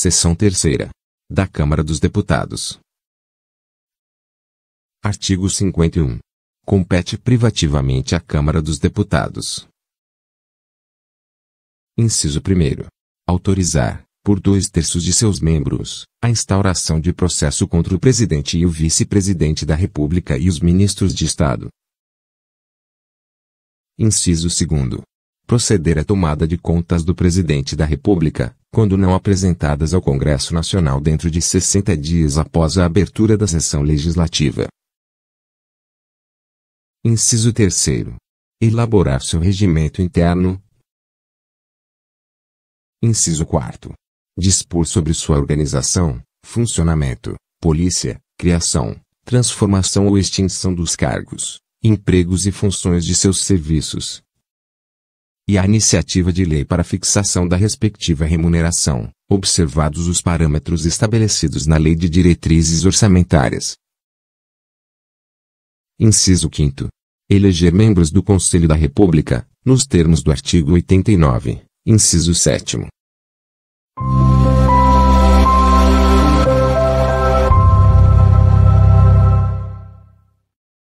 Seção terceira. Da Câmara dos Deputados. Artigo 51. Compete privativamente à Câmara dos Deputados. Inciso 1. Autorizar, por dois terços de seus membros, a instauração de processo contra o presidente e o vice-presidente da República e os ministros de Estado. Inciso 2 proceder à tomada de contas do presidente da República, quando não apresentadas ao Congresso Nacional dentro de 60 dias após a abertura da sessão legislativa. Inciso 3. Elaborar seu regimento interno. Inciso 4. Dispor sobre sua organização, funcionamento, polícia, criação, transformação ou extinção dos cargos, empregos e funções de seus serviços, e a iniciativa de lei para fixação da respectiva remuneração, observados os parâmetros estabelecidos na Lei de Diretrizes Orçamentárias. Inciso 5. Eleger membros do Conselho da República, nos termos do artigo 89, inciso 7